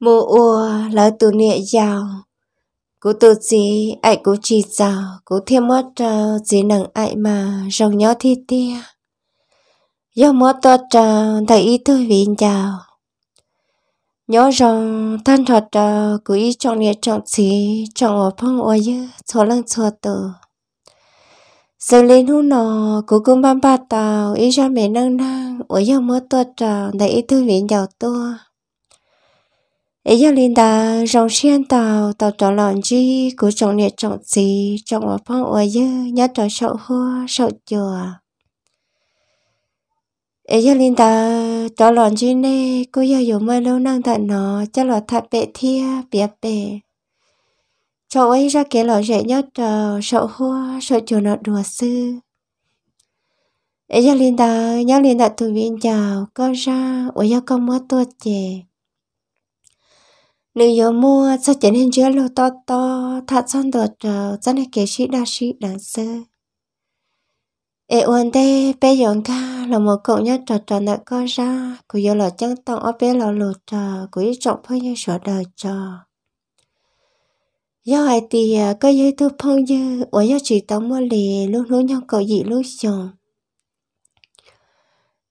mô ua là tù nịa giàu cú tù gì ai cú chỉ giàu cú thêm mất trào ờ, chỉ nặng ai mà rồng nhỏ thi tia do mất to trào thầy ý tôi vì giàu nhớ rằng thân thật trào ờ, cú ý chọn nịa chọn gì chọn ở phong ua dư số lần số tử sau lên hú nọ cú cũng bám ba tàu ý ra mẹ nâng nâng, ủa do mất to trào thầy ý tôi vì giàu tôi ấy giờ linh đã rong xuyên tàu tàu tàu lòn chi cứ trọng liệt trọng gì trồng ở phong ở dư nhớ trò sậu hoa sậu chùa ấy giờ linh đã tàu lòn chi nè cô giờ dùng mơ lâu năng thật nó cho là thật bệ thia bịa bệ cháu ấy ra cái lọ rẻ nhớ trò sậu hoa sậu chùa nó đùa sư ấy giờ linh đã nhớ linh đã tụi viên chào có ra ở giờ con mất tuột chè nếu giờ mua sao chén hình chứa lô to to thật son đợt trờ cho nên kể sĩ đa sĩ đáng sơ ê uốn tê bé dọn ca là một cậu nhá trò trò nợ co ra của giờ là chân tông ở bé là lô trờ của ý trọng phơi như sửa đời trò do hai thì à, có giới thư phong dư ở do chỉ tông mua lì luôn luôn nhau cậu dị lúc chồng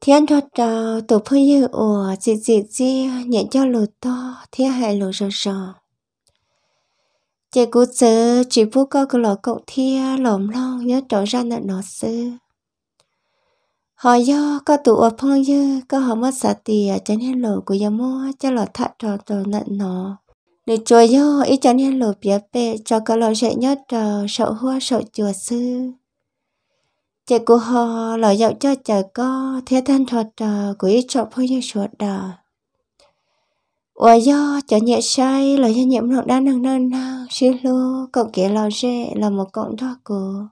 thiên cho trò tổ phương yêu ủa chị chị chị nhận cho lù to thiên hại lù rò rò chị cú chớ chị phú có cái lò cộng thiên lỏm long nhớ trò ra nợ nó sư họ do có tụ ở phương yêu có họ mất xả tiền cho nên lù của nhà mua cho lọ thắt trò trò nợ nó để chùa do ít cho nên lù bia bê cho cái lọ dạy nhớ trò sợ hoa sợ chùa sư chị của họ là dạo cho chờ có thế thân thuật trò của ít trọ phơi như chuột đờ ủa do cho nhẹ sai là do nhiễm lượng đa năng năng năng xí lô cộng kia lò rệ là một cộng thoa của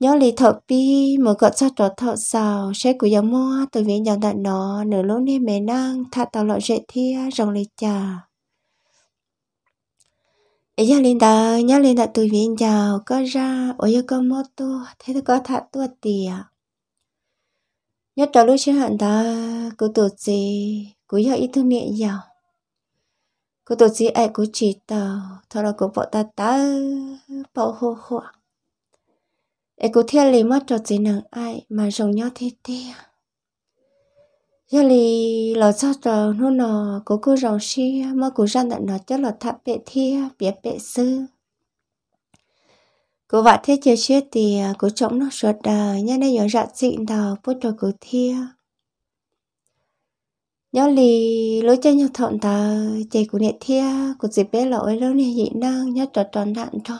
nhớ lý thợ pi một gọt cho trò thợ xào sẽ của dòng mua từ viện dòng đạn nó nửa lúc nên mẹ năng thả tàu lọ rệ thia rồng lý trà giờ linh đạo nhớ linh đạo tôi viện chào có ra ở giờ có mô tu thế tôi có thật tu tiền nhớ đó lúc sinh hẳn đó cô tổ gì cô giờ ít thương niệm giàu cô tổ gì ai cô chỉ đạo, thôi là cô bỏ ta ta bỏ hồ hồ ai cô thiên lý mất trò gì nàng ai mà rồng nhau thế thế à? giờ thì lo cho tờ nó nó cố cố rồng si mà cố ra tận nó cho là tháp bệ thia bịa bệ sư cố vợ thế chưa chết thì cố à, chống nó suốt đời nhá nên giờ dạ xịn đào bút cho cố thia, nhớ lì lối chơi nhau thọn tờ chị của nhẹ thia của dịp bé lỗi lâu nè dị năng nhớ tròn tròn đạn cho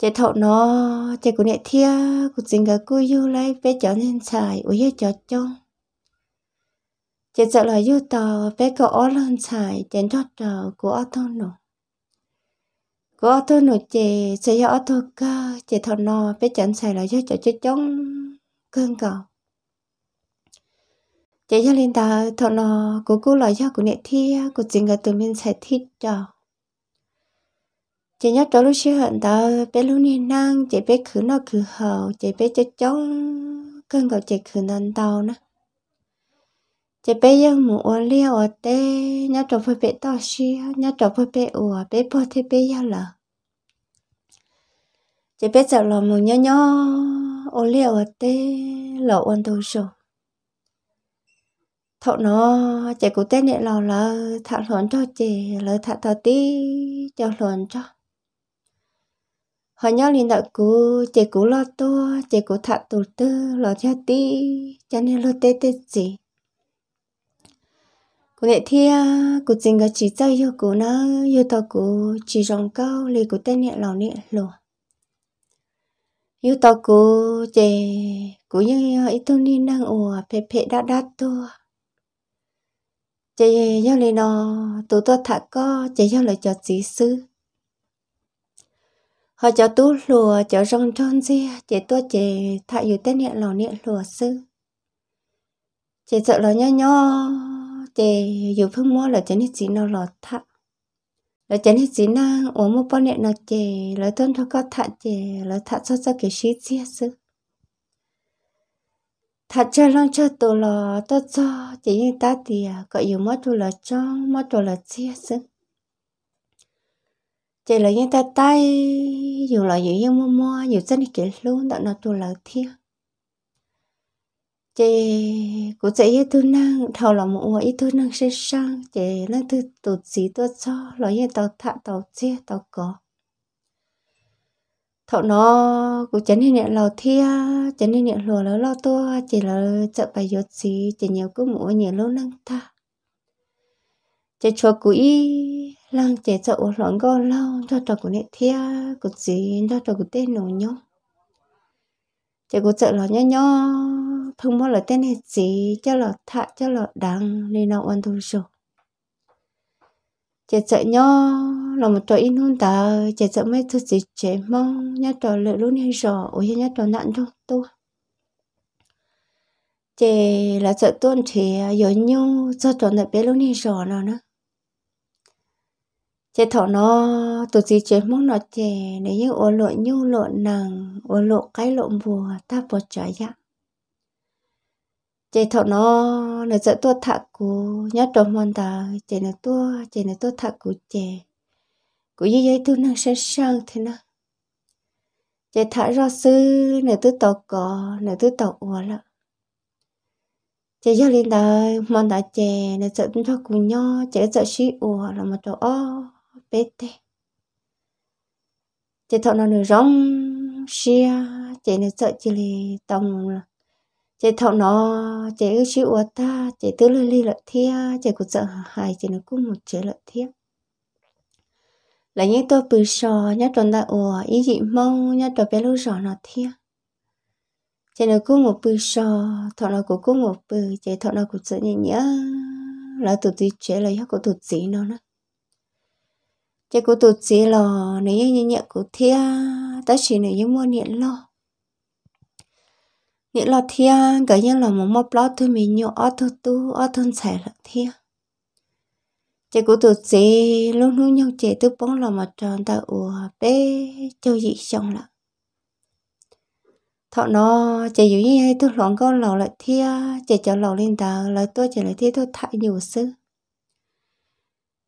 chế thọ nó chế của nhẹ thia của chính cái cú yêu lấy bé chó nên xài uy hết chó trong chế sợ là yêu tò bé có ó lên xài chén thoát tàu của ó thôn nổ của ó thôn nổ chế sẽ cho ó thôn cơ chế thọ nó bé chẳng xài là cho chó chơi trong cơn cầu chế gia linh ta thọ nó của cô là cho của nhẹ thia của chính cái tụi mình xài thích cháu chị nhớ cho lúc xưa hận đó bé lúc này năng chị bé khử nó khử hậu chị bé cho cháu cơn gọi chị khử nàn tàu nè chị bé yêu mù ô liêu ở tê nhớ trâu với bé to xí nhớ trâu với bé ủa bé bơ thế bé yêu lờ chị bé sợ lòng mù nhớ nhớ ô liêu ở tê lộ ôn tù sổ thọ nó chị cụ tên nhẹ lò là thả luận cho chị lỡ thả thọ tí cho luận cho họ nhớ linh đạo cú chị cú lo to chị cú thạ tù tư lo theo tí cho nên lo tê tê gì cú nghệ thia cú chính cái chỉ cho yêu cú nó yêu tao cú chỉ rong cao lì cú tên nhẹ lòng nhẹ lo, yêu tao cú chị cú như ít tu đi năng ủa phê phê đã đã tua chị yêu lì nó tụ tôi thạ co chị yêu lời cho chỉ sư họ cho tú lùa cho rong tròn gì chế tua chế thả dù tên nhẹ lò nhẹ lùa sư chế sợ lò nho nhỏ chế dù phương mua là chế nít gì nó lò thả là chế nít gì nó uống một bao nhẹ nó chế là tuân thọ có thả chế là thả cho cho cái xí chia sư thả cho long cho tù lò tốt cho chế như ta thì có dù mất tù lò cho mất tù lò chia sư chỉ là những tay tay dù là những những mua mua dù dân kể luôn đã nó tu lợi thiệt chị cũng sẽ yêu thương năng thầu là một yêu thương năng sẽ sang chị năng thứ tụt chỉ tôi cho là như tàu thạ tàu chia tàu cỏ thọ nó cũng chấn hình nhận lò thia chấn hình nhận lùa lỡ lo to chỉ là chợ bài giọt gì chỉ nhiều cứ mỗi nhiều lâu năng ta chỉ cho cũ làm chế cho ổ lỏng gò lâu cho tổ của nệ thia của gì cho tổ của tên nổ nhó chế của chợ lò nhó nhó thông mô là tên hệ gì cho lò thạ cho lò đắng nên nó ăn thu sổ chế chợ nhó là một trò in hôn tờ chế chợ mấy thứ gì chế mong nhá trò lợi luôn hay rò ổ nhá trò nạn đâu tôi chế là chợ tuôn thì yếu nhau cho trò nợ bé luôn hay rò nào nữa chế thọ nó tụt gì chế mong nó chế nếu như ô lộ nhu lộ nàng ô lộ cái lộ mùa ta bỏ trả dạ chế thọ nó nó sẽ tua thạc cú nhớ trộm mòn ta chế nó tua chế nó tua thạc cú chế cú như vậy tu năng sáng sáng thế nào chế thả ra sư nếu tu tàu cỏ nếu tu tàu ua lợ chế giao lên đời mòn đã chế nếu sẽ tua cú nhớ chế sẽ sĩ ua là một chỗ bete chị thọ nó nửa rong xia chị nửa sợ chị lì tông là chị thọ nó chị ước chịu ở ta chị tứ lê ly lợi thia chị cũng sợ hài chị nó cũng một chế lợi thia là những tôi bự sò nhá tròn ta ủa ý gì mong nhá tròn bé lú sò nó thia chị nó cũng một bự sò thọ nó cũng cũng một bự chị thọ nó cũng sợ nhẹ nhớ là tụt gì chế là nhá của tụt gì nó nữa chỉ có tụt gì lò nếu như nhẹ của thia ta chỉ nếu như mua nhẹ lo nhẹ lo thia cái như là một mốc lo thôi mình nhọ ở thôi tu ở thôi xài là thia chỉ có tụt gì lúc lúc nhau chỉ tôi bóng là mà tròn ta ủa bé châu dị xong lại thọ nó chỉ dụ như hay tôi loạn con lầu lại thia chỉ cho lầu lên tờ lại tôi chỉ lại thia tôi thải nhiều sư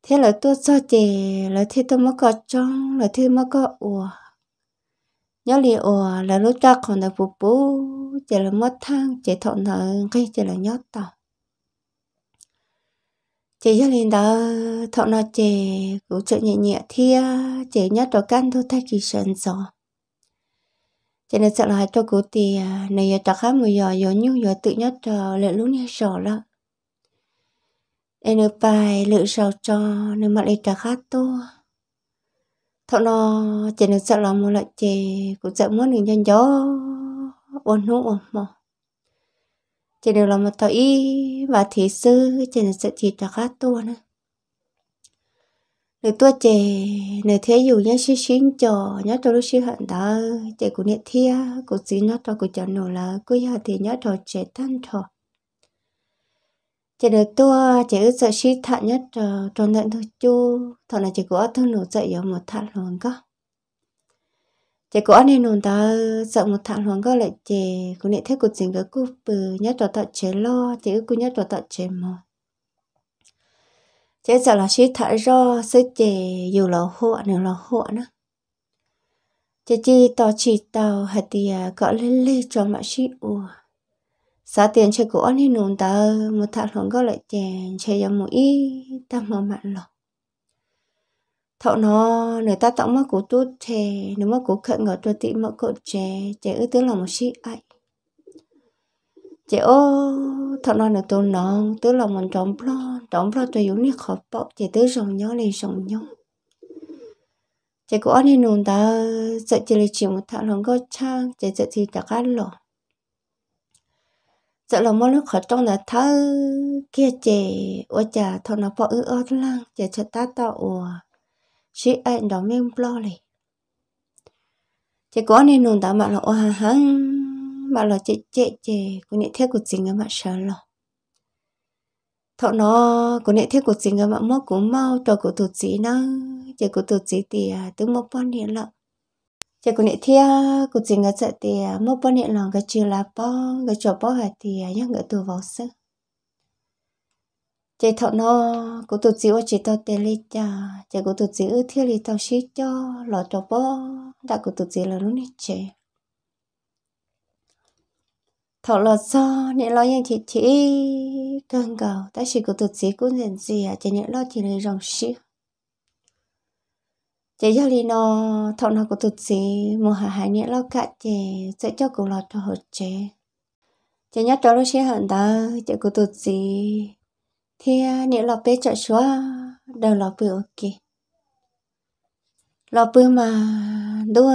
thế là tôi cho chị là thế tôi mới có trong là thế mới có ủa nhớ li ủa là lúc ta còn là phụ bố chị là mất thang chị thọ là ngay chị là nhớ tàu chị nhớ đình đó thọ nó chị cũng chợ nhẹ nhẹ thia chị nhớ đó căn thôi thay kỳ sơn gió chị nên sợ là hai cho cụ tì này chắc khá mùi giò gió nhung gió tự nhớ nhất lệ lúc này sợ lắm e nơ pai lự sao cho nơ mặt lê trà khát to thọ nó chỉ nên sợ lòng một loại chè cũng sợ muốn đừng nhân gió ôn nụ ôn mò chỉ nơ lòng một thọ y và thế sư chỉ nên sợ chỉ trà khát to nữa nửa tua chè nửa thế dù nhá xí xín trò nhá trò lúc xí hận đó chè cũng nè thia cũng xin nhá trò cũng chọn nổ là cứ giờ thì nhá trò chè tan thọ chỉ được tua chỉ sợ sĩ thạ nhất ờ, tròn nhận thôi chú thọ là chỉ có ăn thôi nổ dậy ở một thạ luôn cơ chỉ có ăn nên nổ ta sợ một thạ luôn cơ lại chỉ cũng để thế cuộc tình cái cúp bự nhất trò tọt chế lo chỉ cứ nhất trò tọt chế mò chỉ sợ là sĩ thạ do sẽ chỉ dù là hộ nếu là hộ nữa chỉ chỉ tỏ chỉ tàu hạt thì gọi lên lên cho mọi sĩ ủa giá tiền chơi của anh nụ ta một thằng lòng có lại tiền chơi giống một ít ta mở mặn lòng thọ nó người ta tặng mất của tôi chè nếu mất của khẩn ngỏ tôi tị mất của chè chè ư tướng là một sĩ ai chè ô thọ nó người tôi nó tướng là một trống lo trống lo tôi yếu nhất khó bỏ chè tướng sòng nhó lên sòng nhó chè của anh nụ ta sợ chè lấy chịu một thằng lòng có trang chè sợ thì cả cá lỏng giờ là mỗi lúc khởi trong là thơ kia chè ở chà thọ nó bỏ ư ớt lăng chả cho ta tạo ủa sĩ ai đó mê lo lì chả có nên nôn đã mà là oa hăng mà là chè chè chè có những thế của chính mà sợ lo thọ nó có những thế của chính mà mất của mau cho của tụt chỉ nó chả của tụt chỉ thì tứ mất bao nhiêu lợ chỉ còn nhận thia cụ chỉ ngã sợ thì mỗi bữa nãy lòng cái chưa là bao cái chỗ bao hạt thì à, nhắc ngỡ tù vào sơ chỉ thọ nó cụ tụ chỉ ở chỉ tao tê li cha chỉ cụ tụ chỉ ư thia li tao xí cho lọ chỗ bao đã cụ tụ chỉ là lúc nãy chế thọ lọ so nãy lo yên chỉ chỉ cần cầu ta chỉ cụ tụ chỉ cũng dần gì à chỉ nãy lo chỉ là dòng xí chế cho li nó thọ nó có tụt gì mùa hạ hai nhẹ lo cả chế sẽ cho cụ lo cho hợp chế chế nhắc cho lúc xe hận đó chế có tụt gì thì à, nhẹ lo bé chạy xóa đầu lo bự ok lo bự mà đua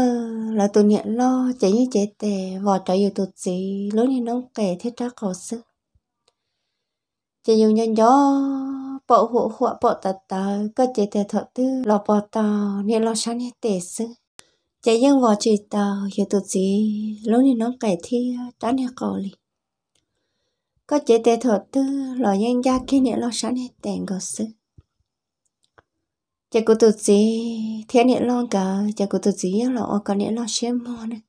là tụi nhẹ lo chế như chế tề vỏ cho dù tụt gì lúc này nó kể thế trắc khẩu sức chế dùng nhân gió bộ hộ hộ bộ tờ tờ có chế tờ thọ tư lọ bộ tờ nên lo sáng hết tề sư chế dân vò chế tờ hiểu tụt gì lúc này nó kể thi tán hết cầu lì có chế tờ thọ tư lọ dân gia kia nên lo sáng hết tèn gò sư chế cụ tụt gì thế nên lo cả chế cụ tụt gì lọ có nên lo xem mò này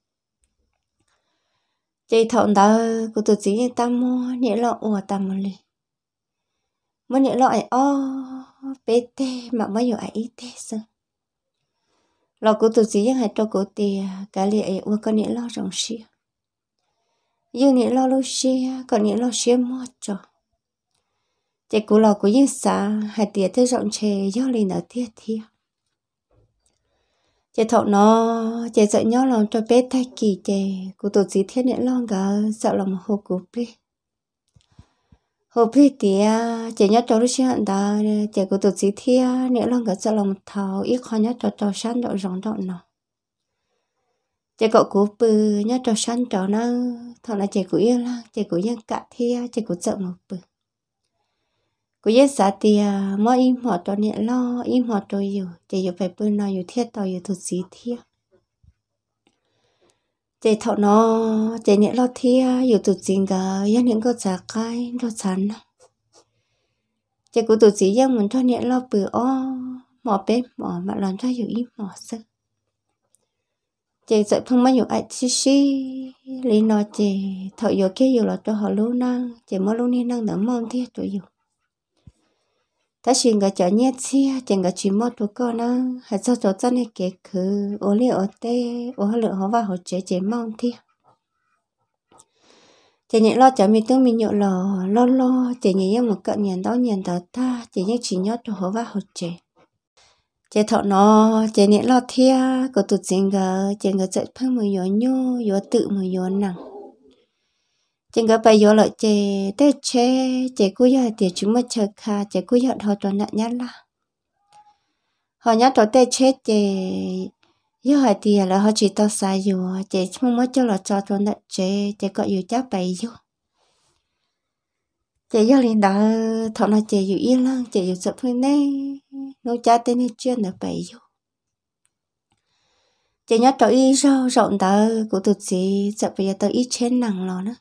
chế thọ đó cụ tụt gì tam mò nên lo ủa tam mò lì mà nhớ loại ô, bê tê mà mà nhớ ai tê sơn lo cố tổ chức hay cho cố tì cái lì ấy qua con nhớ lo rồng xia yêu nhớ lo lu xia có nhớ lo xia mua cho chỉ cố lo cố yên xa hay tía thế rộng chè do lì nở tía thi. chị thọ nó chị sợ nhớ lòng cho bé thay kỳ chị cố tổ chí thiên nhẹ lo cả sợ lòng hồ cố bé hồ bì tía chị nhớ cho lúc sáng đó chị cũng tổ chức thi nếu lần cái cho lòng thảo ít khó nhớ cho cho sáng độ rộng rộng nọ, chị cậu cố bự nhớ cho sáng đó nó thọ là chị cũng yêu la, chị cũng nhân cả thi chị cũng sợ một bự cứ nhớ xa tía mỗi im họ cho nhẹ lo im họ cho yêu chị yêu phải bự nó yêu thiết tao yêu tổ chức thi chế thọ nó chế nhẹ lo thia dù tụt chính cả yên những cái chả cái lo chán chế của tụt chỉ yên mình cho nhẹ lo bự o mỏ bếp mỏ mà làm cho dù ít mỏ sức chế sợ không mấy dù ai chi chi lý nó chế thọ dù kia dù là cho họ lâu năng chế mới lâu nên năng đỡ mong thia cho dù ta xin cái chợ nhét xia chẳng cả chỉ một tụ con nó hạt cho cho chân này kể khứ ô li ô tê ô lựa họ vào họ chế chế mong thi chị nhẹ lo chợ mình tương mình nhậu lò lo lo chị nhẹ em một cận nhàn đó nhàn đó ta chị nhẹ chỉ nhớ tụ họ vào họ chế chế thọ nó chế nhẹ lo thia có tụt xin cả chẳng cả chạy phăng mùi gió nhô gió tự mùi gió nặng chính cái bây giờ là chế tết chế chế cú giờ thì chúng mới chờ khá chế cú giờ thôi tuần nạn nhất là họ nhát tôi tết chế chế giờ hỏi thì là họ chỉ tao sai rồi chế không mới cho là cho tuần nạn chế chế có nhiều chắc bảy rồi chế giờ liền đó thọ là chế nhiều yên lắm chế nhiều sợ thôi nè nô cha tên này chuyên là bảy dù chế nhát tới ý rau rộng đó của tụi chị sợ bây giờ tới ý trên nặng lo nữa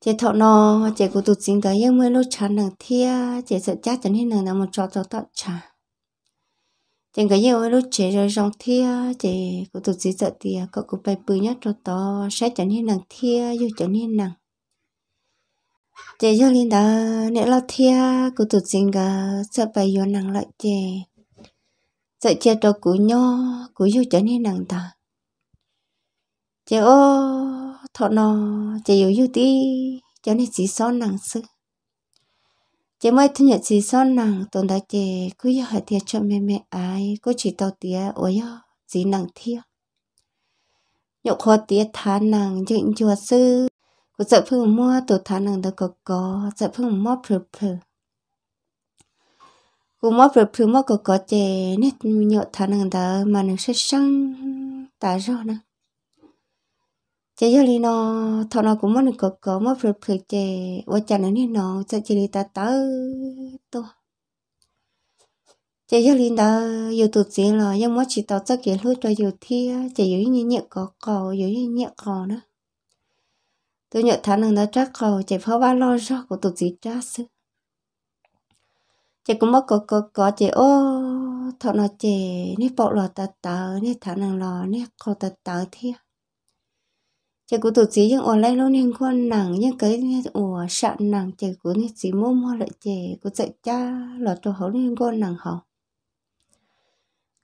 chị thọ nó chị cũng tụt chính tới nhưng mới lúc chán nàng thia chị sợ chắc chắn hết nàng là một trò trò tọt trà chị cái yêu lúc chị rồi rong thia chị cũng tụt chính sợ thì cậu cũng phải bự nhất trò to sẽ chắn hết nàng thia yêu chắn hết nàng chị cho linh đó nãy lo thia cũng tụt chính cả sợ phải yêu nàng lại chị sợ chị trò cũ nho cũ yêu chắn hết nàng ta chị ô thọ nó chỉ yếu yếu tí cho nên chỉ son nặng sư, chỉ mới thứ nhất chỉ son nặng tồn tại chỉ cứ yêu hạt thiệt cho mẹ mẹ ai cứ chỉ tao tía ôi yo, chỉ nặng thiếu, nhậu khó tía thả nặng dựng chùa sư cứ sợ phương mua tổ thả nặng được có có sợ phương mua phừ phừ cũng mua phừ phừ mua có có chỉ nét nhậu thả nặng đó mà nặng sẽ sang tại rồi nè chế giờ li nó thọ nó cũng mất được cỡ cỡ mất phật phật chế và chả nên nó sẽ chỉ đi ta tới to chế giờ li đó yêu tụt gì là nhưng mà chỉ tao chắc kiến lúc cho yêu thi chế yêu như nhẹ có cầu yêu như nhẹ cầu nữa tôi nhận thằng nàng đã chắc cầu chế phá ba lo ra của tụt gì chắc sư chế cũng mất có có có chế ô thọ nó chế nên bỏ lo ta tớ nên thằng nàng lọ nên cầu ta tớ thiệt chị cũng tổ chí những ổn lấy luôn những con nàng những cái ủa sạn nàng chị cũng nên chỉ mua mua lại chị cũng dạy cha là cho hậu những con nàng hậu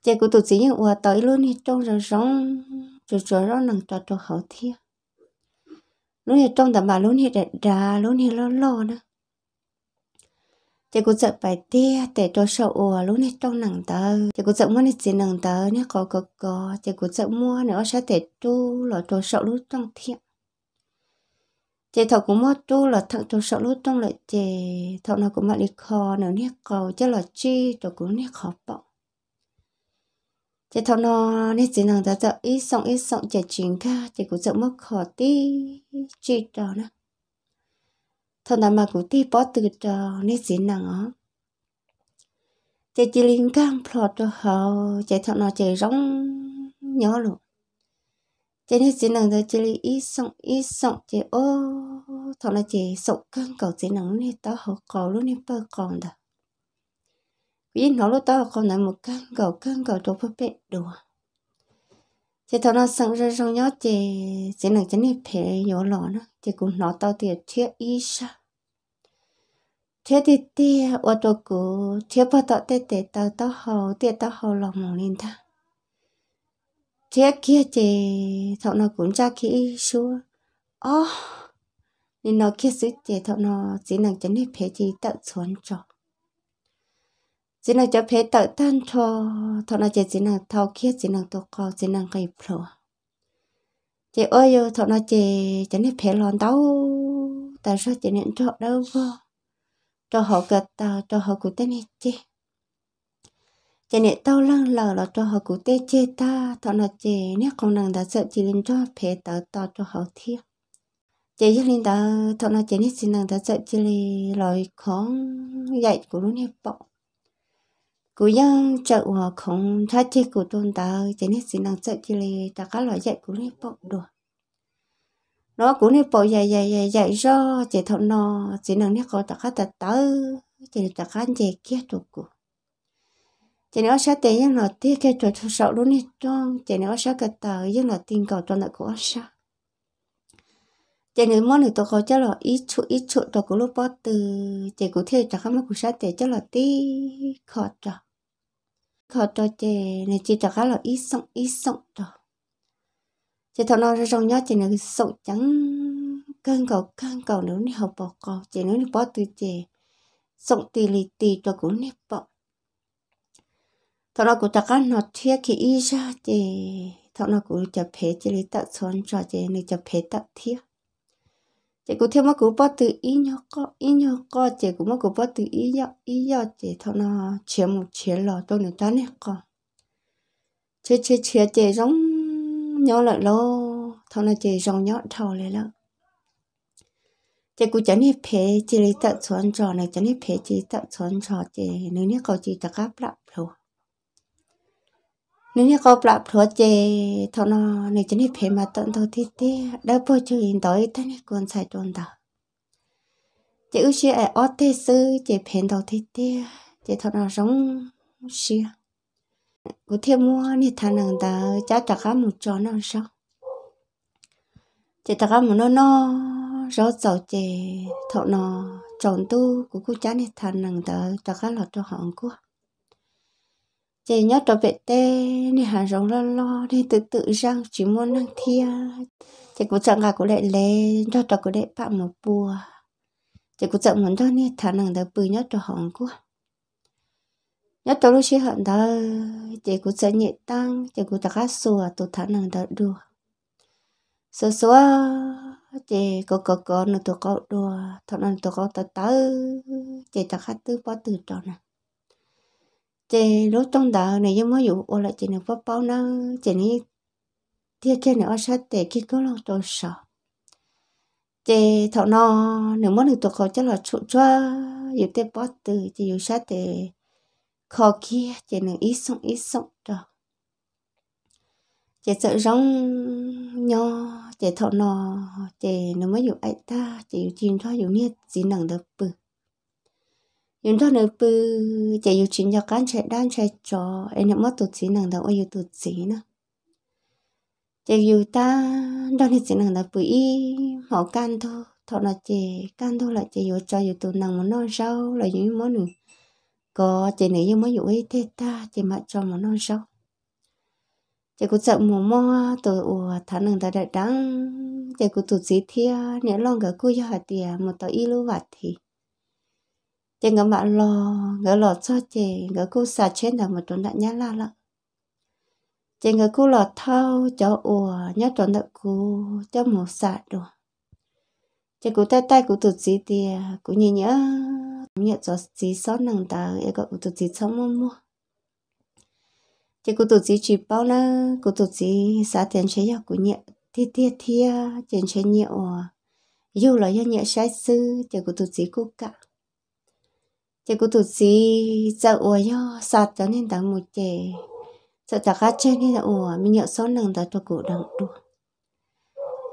chị cũng tổ chí những ủa tới luôn những trong rừng rong rồi rồi rong nàng cho cho hậu thiệt luôn thì trong tầm bà luôn thì đã đà luôn thì lo lo nữa chỉ có sợ bài tia để cho sợ ủa lúc này trong nặng tờ chỉ có sợ mua này chỉ nặng tờ nè có có có chỉ có sợ mua nữa sẽ để tu là cho sợ lúc trong thiện chỉ thọ cũng mua tu là thằng cho sợ lúc trong lại chỉ thọ nó cũng mặc đi kho nữa nè cầu chứ là chi cho cũng nè khó bỏ chỉ thọ nó nè chỉ nặng tờ sợ ít sống ít sống chỉ chính ca chỉ có sợ mất khó tí chi cho nữa thằng nào mà cũng đi bỏ từ cho nên xin nặng á chạy chỉ liên cam phật cho họ chạy thằng nào chạy rong nhỏ luôn chạy nên xin nặng rồi chạy ít sống ít sống chạy ô thằng nào chạy sống căng cầu xin nặng nên tao họ cầu luôn nên bơ còn đó vì nó lúc tao còn lại một căng cầu căng cầu cho bơ bẹt đùa thế thằng nó sang ra sang nhớ chị sẽ nặng chân này phải nhớ lọ nó chị cũng nó tao thì thiết ít sa, thế thì tia ở chỗ cũ thế bắt tao tê tê tao tao hầu tê tao hầu lòng mồm lên ta thế kia chị thằng nó cũng cha khí xua ó nên nó kia sự chị thằng nó chỉ nặng chân này phải chị tận xuống cho chỉ là cho phép tự tan cho thôi là chỉ là thao kia chỉ là tôi có chỉ là cái pro chị ơi yo thôi là chị chỉ là phép lon đâu tại sao chỉ nên cho đâu vô cho họ gật tao cho họ cứu tên này chị Chỉ nên tao lăng lờ là cho họ cứu tên chê ta thôi là chị nếu không năng đã sợ chỉ nên cho phép tự tao cho họ thiệt chị chỉ nên đã thôi là chị nên xin nàng đã sợ chị lời khó dạy của luôn nè bọc cú yang chợ họ không thoát chết của tôn ta trên hết xin năng chợ chỉ là ta các loại dạy của nên bộ đồ nó cũng nên bộ dạy dạy dạy dạy do chỉ thọ nò chỉ năng nên có ta các thật tớ trên ta các dạy kia thuộc cụ trên nếu sẽ tiền những là tiếc cái tuổi chuột sợ luôn đi trong trên nếu sẽ cái tờ những là tiền cầu toàn lại của sao trên nếu món này tôi có cho là ít chỗ ít chỗ tôi cũng lúc bắt từ chỉ có thể chắc không có sát tiền cho là tí khó chọn khó cho chị này chị chắc khá là ít sống ít sống rồi chị thằng nó rong nhớ chị này sống chẳng cân cầu cân cầu nếu như học bỏ cầu chị nếu như bỏ từ chị sống tì lì tì cho cũng này bỏ thằng nó cũng chắc khá nó thiệt khi ít ra chị thằng nó cũng chụp hết chị lấy tận xuân cho chị này chụp hết tận thiệt chị cũng thêm mất cũng bắt từ ý nhớ co ý nhớ co chị cũng mất cũng bắt từ ý nhớ ý nhớ chị thọ nó chia một chia lò tôi nữa ta nè có chia chia chia chị giống nhớ lại lo thọ nó chị giống nhớ thầu lại lợ chị cũng chẳng hề phê chị lấy tận xuân trò này chẳng hề phê chị tận xuân trò chị nếu như có chị ta gấp lắm rồi nếu như có bạp thuở chè thọ nó này chân hết phải mà tận thọ thiết thế đã bao giờ in tới thế này còn đó chỉ ưu sĩ ai ót thế sư chỉ phèn đầu thiết thế thọ nó giống xia có thêm mua này thằng nàng ta cha trả cá một chó nó sao chỉ trả cá một nó nó rõ giàu thọ nó tròn tu của cô cha này thằng nàng ta trả cá cho họ của chỉ nhớ trở về tê đi hà rong lo lo đi tự tự răng chỉ muốn năng thia chỉ cũng chậm gà cũng lại lê cho trở cũng lại phạm một bùa chỉ cũng chậm muốn cho nên thả nàng đỡ bự nhớ trở hỏng quá nhớ trở lúc chị hận đó chỉ cũng chẳng nhẹ tăng chỉ cũng ta hát sùa tụ thả nàng đỡ đùa sơ sơ chỉ có có có nó tụ có đùa thọ nàng tụ có tớ tớ chị chẳng hát tư bó từ trò này chị lúc trong đó này giống mới dụ ô là chị nó phát bao nó chị này tiếc chơi nó sát để khi có lo tôi sợ chị thọ nó nếu muốn được tôi khó chắc là chủ cho dụ tiếp bó từ chị dụ sát để khó kia chị nó ít sống ít sống rồi chị sợ rong nho chị thọ nó chị nó mới dụ ai ta chị dụ chim cho dụ nhiệt gì nặng được bự yên đó nữa bự, chỉ yêu chín cho gan chạy đan chạy cho, anh em mất tổ chức năng đâu yêu tổ chức nữa chỉ yêu ta đó nên chỉ năng đâu bự y họ can thôi thọ là chạy gan thôi là chạy yêu cho yêu tổ năng muốn non rau là những món nữa có chỉ nữ yêu mới yêu ấy thế ta chỉ mặt cho muốn non rau chỉ có sợ mùa mò tôi ủa tháng nàng ta đã đắng chỉ có tổ chức thia nếu lo cả cô cho hạt tiền một tờ y lưu vặt thì chị ngỡ mà lo ngỡ lo cho chị ngỡ cô xả trên đầu một tuần đã nhá la lợ chị ngỡ cô lo thâu cho ùa nhớ tuần đã cô cho một xả đồ chị cô tay tay cô tụt gì thì cô nhìn nhớ nhận cho gì sót nàng ta ấy gọi cô tụt gì sống mua mua chị cô tụt gì chỉ bao nữa cô tụt gì xả tiền chế cho cô nhận thì thì thì tiền chế nhiều dù là do nhẹ sai sư chị cô tụt gì cô cả chế cũng tụt gì giờ ủa yo sạt cho nên đang một chè sợ tạc cá trên nên là ủa mình nhớ số lần đã cho cụ đặng đủ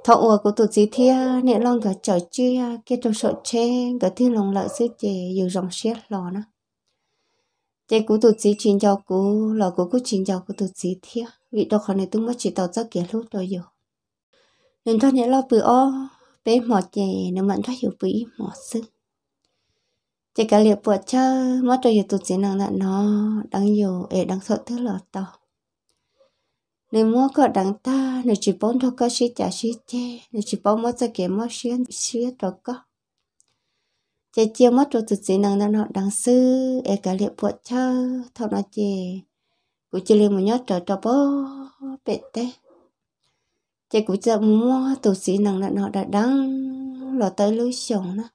thọ ủa của tụt gì thia nên long cả trời chia kia trong sợ chê cả thiên long lợi sư chè dù dòng xiết lò nó chế cú tụt gì chín cho cú lò cú cú chín cho cú tụt gì thia vì đâu khỏi này tôi mới chỉ tàu cho kia lúc tôi rồi nên thôi nhớ lo bự o bé mọt chè nó mặn thoát hiểu bỉ mọt sưng chỉ cả liệu bữa chơi mất rồi giờ tụt chỉ năng là nó đang dù để đang sợ thứ lọt tàu nếu mua có đằng ta nếu chỉ bốn thôi có xí trả xí chê nếu chỉ bốn mất sẽ kiếm mất xí xí rồi có chỉ chia mất rồi tụt chỉ năng là nó đang sư để cả liệu bữa chơi thôi nó chê cũng chỉ liền một nhát trở trở bó bệt tê chỉ cũng chỉ mua tụt chỉ năng là nó đã đang lọt tới lưới sòng nữa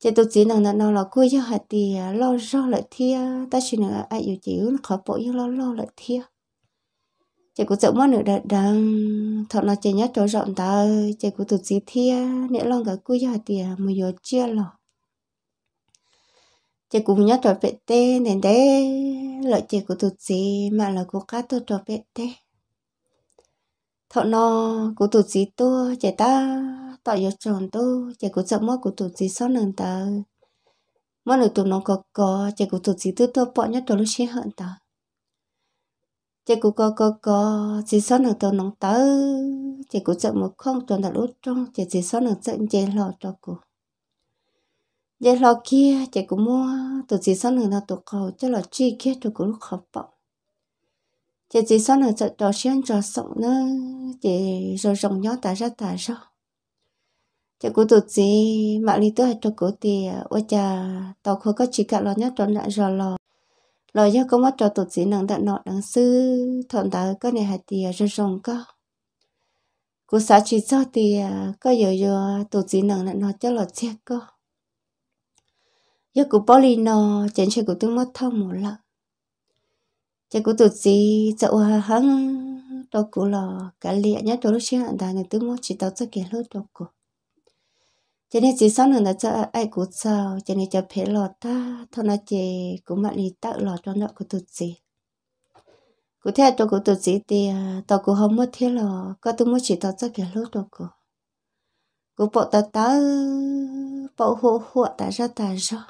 chỉ tôi chỉ năng nó là cuối cho hạt thì lo lo lại thia ta chỉ nữa ai yêu chịu nó khó bỏ nhưng lo lo lại thia chỉ cũng sợ món nữa đã đang thọ nó chỉ nhát chỗ rộng ta chỉ cũng tụt chỉ thia nãy lo cả cuối cho hạt thì mà giờ chia lọ chỉ cũng nhát chỗ bẹt tê nên đấy lợi chỉ cũng tụt chỉ mà là của cá tôi chỗ bẹt tê thọ nó cũng tụt chỉ tôi chỉ ta tao giờ chọn tu chỉ có chọn mỗi của tổ chức sáu lần ta mỗi nửa tụi nó có có chỉ có tụi chị tư tôi bỏ nhất tụi lúc xí hận ta chỉ có có có có chị sáu nương tụi nó ta chỉ có chọn một không tụi nó lúc trong chỉ chị lần nương chọn lò cho cô giờ lò kia chỉ có mua tổ chức sáu lần là tổ cầu cho là chi kia tụi cô lúc học bỏ chị chỉ sau lần cho trò xuyên trò sống nữa chị rồi rồng nhỏ tả ra tả sao cho cô tụt gì mà lý tôi cho cô thì à, ôi cha tàu khơi có chỉ cả lo nhất tròn đã rồi lo lo do có mất cho tụt gì nặng đã nọ nặng sư thọn ta cái này hạt à, tiền rồi rồng có cô xã chỉ cho thì à, có giờ giờ tụt gì nặng đã nọ cho lo chết có do cô bỏ đi nọ chẳng chơi cô tôi mất thông một lần chắc cô tụt gì hà hắn đâu cô lo cả liệt nhất đó lúc xưa anh ta người tôi mất chỉ tao cho kẻ lối đâu cô cho nên chỉ sau sống là cho ai cũng sao cho nên cho phê lọt ta thôi nó chỉ cũng mà đi tạo lọt cho nó của tụt gì cụ theo tôi cũng tụt gì thì à, tôi cũng không mất thế lọ có tôi mất chỉ tao cho phê lọt tôi cũng cụ bộ ta ta bộ hộ hộ ta ra ta ra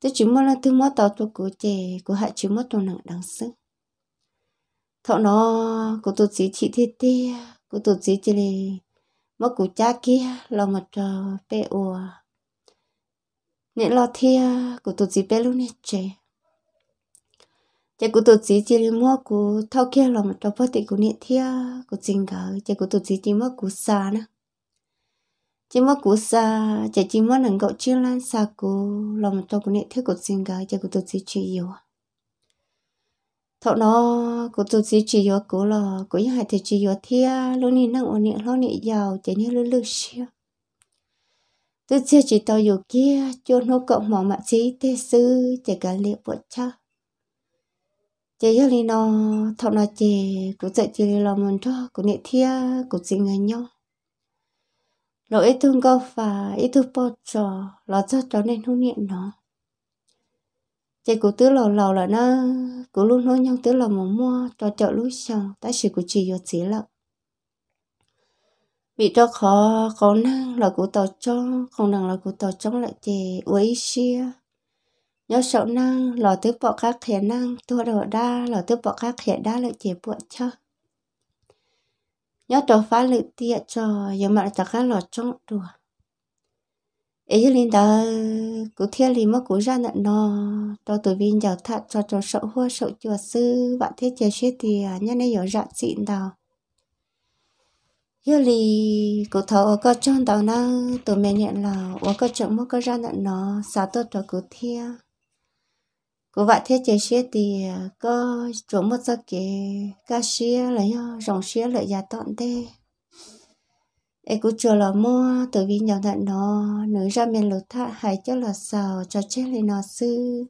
tôi chỉ muốn là thứ mất tao tôi cũng chè cũng hạ chỉ mất tôi nặng đáng sức thọ nó cụ tụt gì chỉ thế tê cụ tụt gì chỉ này mà cụ cha kia lo mà cho bé ua nè lo thia cụ tụt gì bé luôn nè chè chè cụ tụt gì chỉ mua cụ thao kia lo mà cho bớt thì cụ nè thia cụ xin cả. chè cụ tụt gì chỉ mua cụ xa nữa, chỉ mua cụ xa chè chỉ mua nàng gạo chưa lan xa cụ lo mà cho cụ nè thia cụ xin gỡ chè cụ tụt gì chỉ yêu thâu nó cô tụt gì chỉ yếu cô lo cô yếu hai thì chỉ yếu thia lúc này năng ổn định lúc này giàu chỉ như lúc lúc xíu tôi chưa chỉ tao yếu kia cho nó cộng mỏ mặt chỉ thế sư chỉ cả liệu bộ cha chỉ yếu lên nó thọ nó chỉ cô dạy chỉ là mình cho cô nệ thia cô chỉ người nhau lỗi thương câu phà ít thương bỏ trò lo cho cho nên không niệm nó chị cũng tứ lầu lầu là nó cứ luôn nói nhau tứ lầu mà mua cho chợ lúc xong ta chỉ cũng chỉ vô chỉ lợ vì cho khó khó năng là cũng tàu cho không năng là cũng tàu trong lại chị uế xia nhớ sợ năng là thứ bỏ khác hiện năng thua đồ đa là thứ bỏ khác hiện đa lại chị buộc cho nhớ trò phá lực tiệt trò giờ mà chẳng khác là trong đùa ấy lên đó cụ thiên lì mất cụ ra nợ nó cho tụi viên giàu thật cho cho sậu hoa sậu chùa sư bạn thế chơi chết thì à, nhân này hiểu dạng xịn đào yêu lì cụ thầu có chọn đào na tụi mẹ nhận là ở có chọn mất có ra nợ nó sao tốt cho cụ thiên cụ bạn thế chơi chết thì à, có chỗ một ra kì ca là lại rồng xía lại già tọn đây ai cũng chờ là mua tự vì nhận thận nó nữ ra miền lột thạ hay cho là xào cho chết lên nó sư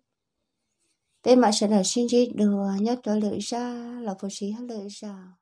bên mạng sẽ là sinh dịch đùa nhất cho lưỡi ra là phụ sĩ hát lưỡi ra